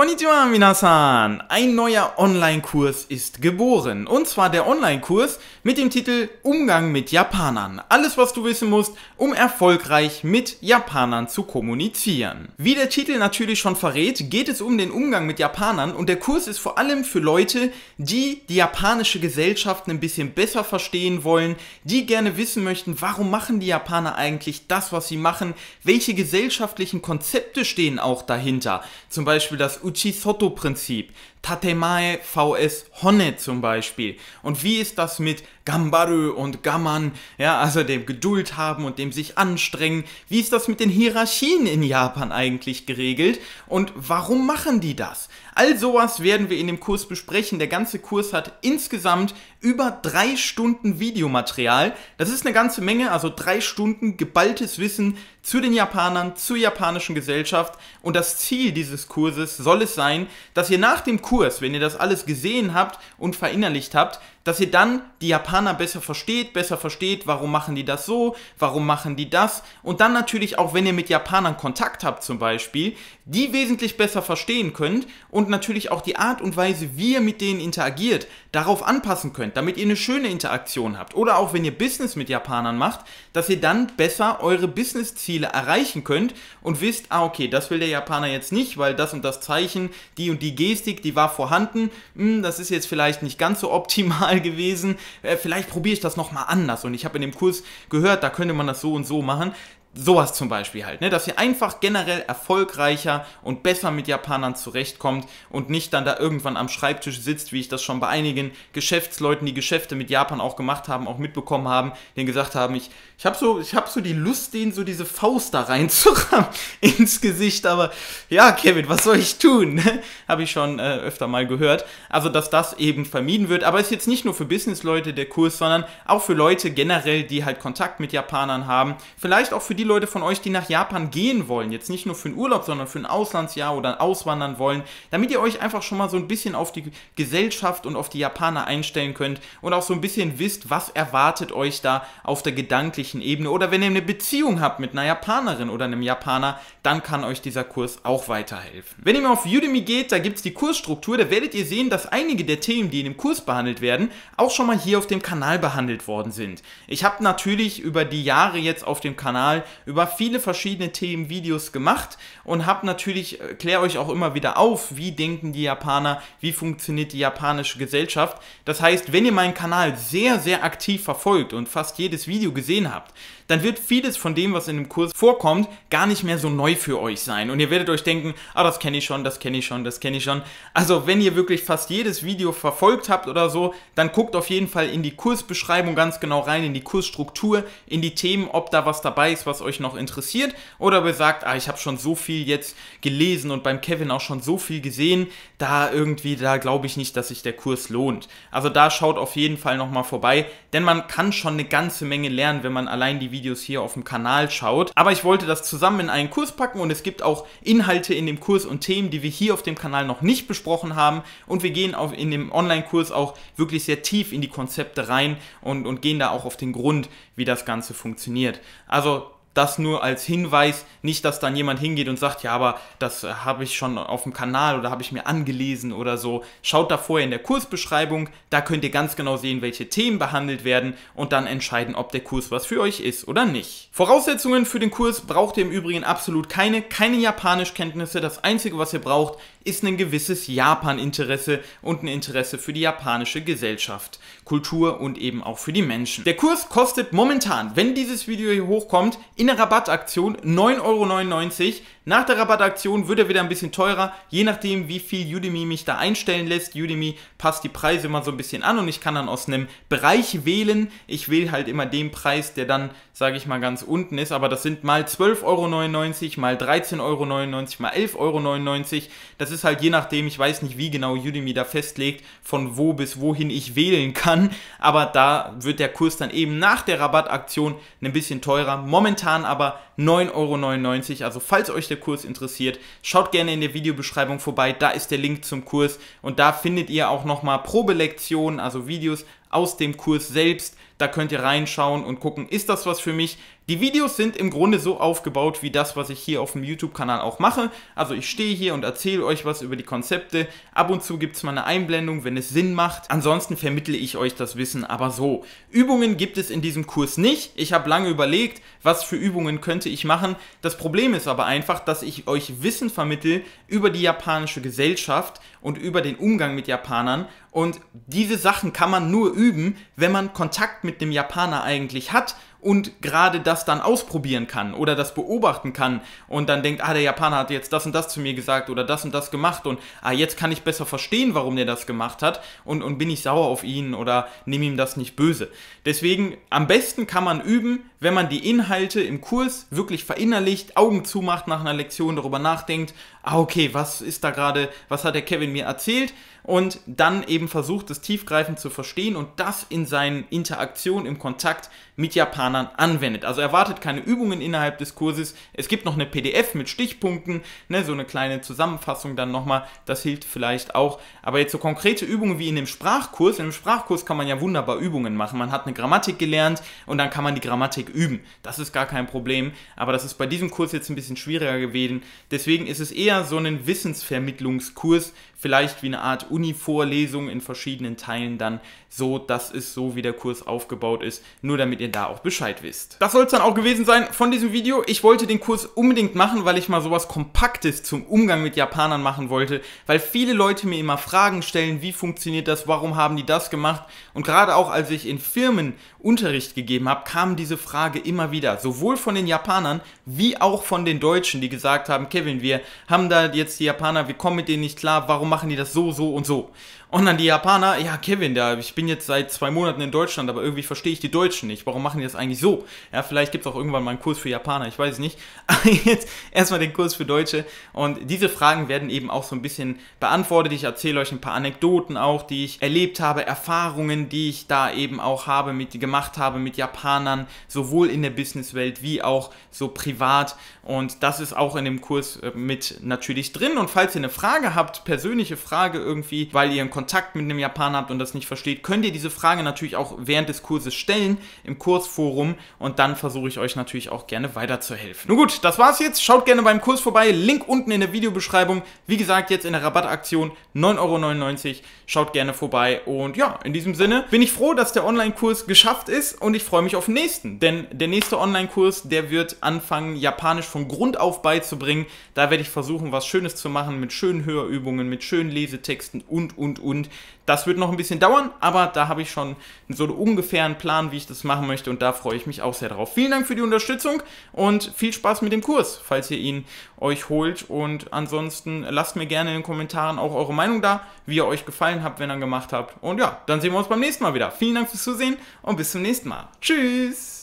Konnichiwa minasan! Ein neuer Online-Kurs ist geboren. Und zwar der Online-Kurs mit dem Titel Umgang mit Japanern. Alles, was du wissen musst, um erfolgreich mit Japanern zu kommunizieren. Wie der Titel natürlich schon verrät, geht es um den Umgang mit Japanern und der Kurs ist vor allem für Leute, die die japanische Gesellschaft ein bisschen besser verstehen wollen, die gerne wissen möchten, warum machen die Japaner eigentlich das, was sie machen, welche gesellschaftlichen Konzepte stehen auch dahinter. Zum Beispiel das Uchi-Soto-Prinzip. Tatemae VS Honne zum Beispiel. Und wie ist das mit Gambaru und Gaman, ja, also dem Geduld haben und dem sich anstrengen? Wie ist das mit den Hierarchien in Japan eigentlich geregelt? Und warum machen die das? All sowas werden wir in dem Kurs besprechen. Der ganze Kurs hat insgesamt über drei Stunden Videomaterial. Das ist eine ganze Menge, also drei Stunden geballtes Wissen zu den Japanern, zur japanischen Gesellschaft. Und das Ziel dieses Kurses soll es sein, dass ihr nach dem Kurs Kurs, wenn ihr das alles gesehen habt und verinnerlicht habt, dass ihr dann die Japaner besser versteht, besser versteht, warum machen die das so, warum machen die das. Und dann natürlich auch, wenn ihr mit Japanern Kontakt habt zum Beispiel, die wesentlich besser verstehen könnt und natürlich auch die Art und Weise, wie ihr mit denen interagiert, darauf anpassen könnt, damit ihr eine schöne Interaktion habt. Oder auch, wenn ihr Business mit Japanern macht, dass ihr dann besser eure Business-Ziele erreichen könnt und wisst, ah okay, das will der Japaner jetzt nicht, weil das und das Zeichen, die und die Gestik, die war vorhanden, hm, das ist jetzt vielleicht nicht ganz so optimal mal gewesen, äh, vielleicht probiere ich das nochmal anders. Und ich habe in dem Kurs gehört, da könnte man das so und so machen. Sowas zum Beispiel halt, ne? dass ihr einfach generell erfolgreicher und besser mit Japanern zurechtkommt und nicht dann da irgendwann am Schreibtisch sitzt, wie ich das schon bei einigen Geschäftsleuten, die Geschäfte mit Japan auch gemacht haben, auch mitbekommen haben, denen gesagt haben, ich, ich habe so, hab so die Lust, denen so diese Faust da reinzurammen ins Gesicht, aber ja, Kevin, was soll ich tun? Ne? habe ich schon äh, öfter mal gehört. Also, dass das eben vermieden wird, aber ist jetzt nicht nur für Businessleute der Kurs, sondern auch für Leute generell, die halt Kontakt mit Japanern haben, vielleicht auch für die die Leute von euch, die nach Japan gehen wollen, jetzt nicht nur für einen Urlaub, sondern für ein Auslandsjahr oder auswandern wollen, damit ihr euch einfach schon mal so ein bisschen auf die Gesellschaft und auf die Japaner einstellen könnt und auch so ein bisschen wisst, was erwartet euch da auf der gedanklichen Ebene. Oder wenn ihr eine Beziehung habt mit einer Japanerin oder einem Japaner, dann kann euch dieser Kurs auch weiterhelfen. Wenn ihr mal auf Udemy geht, da gibt es die Kursstruktur, da werdet ihr sehen, dass einige der Themen, die in dem Kurs behandelt werden, auch schon mal hier auf dem Kanal behandelt worden sind. Ich habe natürlich über die Jahre jetzt auf dem Kanal über viele verschiedene Themen Videos gemacht und habe natürlich, äh, kläre euch auch immer wieder auf, wie denken die Japaner, wie funktioniert die japanische Gesellschaft. Das heißt, wenn ihr meinen Kanal sehr, sehr aktiv verfolgt und fast jedes Video gesehen habt, dann wird vieles von dem, was in dem Kurs vorkommt, gar nicht mehr so neu für euch sein. Und ihr werdet euch denken, ah, das kenne ich schon, das kenne ich schon, das kenne ich schon. Also wenn ihr wirklich fast jedes Video verfolgt habt oder so, dann guckt auf jeden Fall in die Kursbeschreibung ganz genau rein, in die Kursstruktur, in die Themen, ob da was dabei ist, was euch noch interessiert oder besagt, ah, ich habe schon so viel jetzt gelesen und beim Kevin auch schon so viel gesehen, da irgendwie, da glaube ich nicht, dass sich der Kurs lohnt. Also da schaut auf jeden Fall nochmal vorbei, denn man kann schon eine ganze Menge lernen, wenn man allein die Videos hier auf dem Kanal schaut. Aber ich wollte das zusammen in einen Kurs packen und es gibt auch Inhalte in dem Kurs und Themen, die wir hier auf dem Kanal noch nicht besprochen haben und wir gehen auf, in dem Online-Kurs auch wirklich sehr tief in die Konzepte rein und, und gehen da auch auf den Grund, wie das Ganze funktioniert. Also das nur als Hinweis, nicht, dass dann jemand hingeht und sagt, ja, aber das äh, habe ich schon auf dem Kanal oder habe ich mir angelesen oder so. Schaut da vorher in der Kursbeschreibung, da könnt ihr ganz genau sehen, welche Themen behandelt werden und dann entscheiden, ob der Kurs was für euch ist oder nicht. Voraussetzungen für den Kurs braucht ihr im Übrigen absolut keine, keine Japanischkenntnisse. Das Einzige, was ihr braucht, ist ein gewisses Japan-Interesse und ein Interesse für die japanische Gesellschaft, Kultur und eben auch für die Menschen. Der Kurs kostet momentan, wenn dieses Video hier hochkommt, in der Rabattaktion 9,99 Euro. Nach der Rabattaktion wird er wieder ein bisschen teurer, je nachdem wie viel Udemy mich da einstellen lässt. Udemy passt die Preise immer so ein bisschen an und ich kann dann aus einem Bereich wählen. Ich wähle halt immer den Preis, der dann, sage ich mal, ganz unten ist, aber das sind mal 12,99 Euro, mal 13,99 Euro, mal 11,99 Euro. Das das ist halt je nachdem, ich weiß nicht, wie genau Udemy da festlegt, von wo bis wohin ich wählen kann, aber da wird der Kurs dann eben nach der Rabattaktion ein bisschen teurer. Momentan aber 9,99 Euro. Also falls euch der Kurs interessiert, schaut gerne in der Videobeschreibung vorbei. Da ist der Link zum Kurs und da findet ihr auch nochmal Probelektionen, also Videos aus dem Kurs selbst. Da könnt ihr reinschauen und gucken, ist das was für mich? Die Videos sind im Grunde so aufgebaut wie das, was ich hier auf dem YouTube-Kanal auch mache. Also ich stehe hier und erzähle euch was über die Konzepte. Ab und zu gibt es mal eine Einblendung, wenn es Sinn macht. Ansonsten vermittle ich euch das Wissen aber so. Übungen gibt es in diesem Kurs nicht. Ich habe lange überlegt, was für Übungen könnte ich machen. Das Problem ist aber einfach, dass ich euch Wissen vermittle über die japanische Gesellschaft und über den Umgang mit Japanern. Und diese Sachen kann man nur üben, wenn man Kontakt mit dem Japaner eigentlich hat und gerade das dann ausprobieren kann oder das beobachten kann und dann denkt, ah, der Japaner hat jetzt das und das zu mir gesagt oder das und das gemacht und ah, jetzt kann ich besser verstehen, warum der das gemacht hat und, und bin ich sauer auf ihn oder nehme ihm das nicht böse. Deswegen, am besten kann man üben, wenn man die Inhalte im Kurs wirklich verinnerlicht, Augen zumacht nach einer Lektion, darüber nachdenkt, ah, okay, was ist da gerade, was hat der Kevin mir erzählt und dann eben versucht, das tiefgreifend zu verstehen und das in seinen Interaktionen im Kontakt mit Japanern anwendet. Also erwartet keine Übungen innerhalb des Kurses. Es gibt noch eine PDF mit Stichpunkten, ne, so eine kleine Zusammenfassung dann nochmal. Das hilft vielleicht auch. Aber jetzt so konkrete Übungen wie in dem Sprachkurs. In dem Sprachkurs kann man ja wunderbar Übungen machen. Man hat eine Grammatik gelernt und dann kann man die Grammatik üben. Das ist gar kein Problem. Aber das ist bei diesem Kurs jetzt ein bisschen schwieriger gewesen. Deswegen ist es eher so ein Wissensvermittlungskurs, vielleicht wie eine Art Uni-Vorlesungen in verschiedenen Teilen dann so, das ist so, wie der Kurs aufgebaut ist, nur damit ihr da auch Bescheid wisst. Das soll es dann auch gewesen sein von diesem Video. Ich wollte den Kurs unbedingt machen, weil ich mal sowas Kompaktes zum Umgang mit Japanern machen wollte, weil viele Leute mir immer Fragen stellen, wie funktioniert das, warum haben die das gemacht und gerade auch als ich in Firmen Unterricht gegeben habe, kam diese Frage immer wieder, sowohl von den Japanern wie auch von den Deutschen, die gesagt haben, Kevin, wir haben da jetzt die Japaner, wir kommen mit denen nicht klar, warum machen die das so, so und so? Und dann die Japaner, ja, Kevin, da, ich bin jetzt seit zwei Monaten in Deutschland, aber irgendwie verstehe ich die Deutschen nicht. Warum machen die das eigentlich so? Ja, vielleicht gibt es auch irgendwann mal einen Kurs für Japaner, ich weiß es nicht. Aber jetzt erstmal den Kurs für Deutsche. Und diese Fragen werden eben auch so ein bisschen beantwortet. Ich erzähle euch ein paar Anekdoten auch, die ich erlebt habe, Erfahrungen, die ich da eben auch habe, mit, gemacht habe mit Japanern, sowohl in der Businesswelt wie auch so privat. Und das ist auch in dem Kurs äh, mit natürlich drin. Und falls ihr eine Frage habt, persönliche Frage irgendwie, weil ihr einen Kontakt mit einem Japaner habt und das nicht versteht, könnt ihr diese Frage natürlich auch während des Kurses stellen im Kursforum und dann versuche ich euch natürlich auch gerne weiterzuhelfen. Nun gut, das war's jetzt. Schaut gerne beim Kurs vorbei. Link unten in der Videobeschreibung. Wie gesagt, jetzt in der Rabattaktion 9,99 Euro. Schaut gerne vorbei und ja, in diesem Sinne bin ich froh, dass der Online-Kurs geschafft ist und ich freue mich auf den nächsten, denn der nächste Online-Kurs, der wird anfangen, Japanisch von Grund auf beizubringen. Da werde ich versuchen, was Schönes zu machen mit schönen Hörübungen, mit schönen Lesetexten und, und, und. Und das wird noch ein bisschen dauern, aber da habe ich schon so einen ungefähren Plan, wie ich das machen möchte und da freue ich mich auch sehr drauf. Vielen Dank für die Unterstützung und viel Spaß mit dem Kurs, falls ihr ihn euch holt. Und ansonsten lasst mir gerne in den Kommentaren auch eure Meinung da, wie ihr euch gefallen habt, wenn ihr ihn gemacht habt. Und ja, dann sehen wir uns beim nächsten Mal wieder. Vielen Dank fürs Zusehen und bis zum nächsten Mal. Tschüss!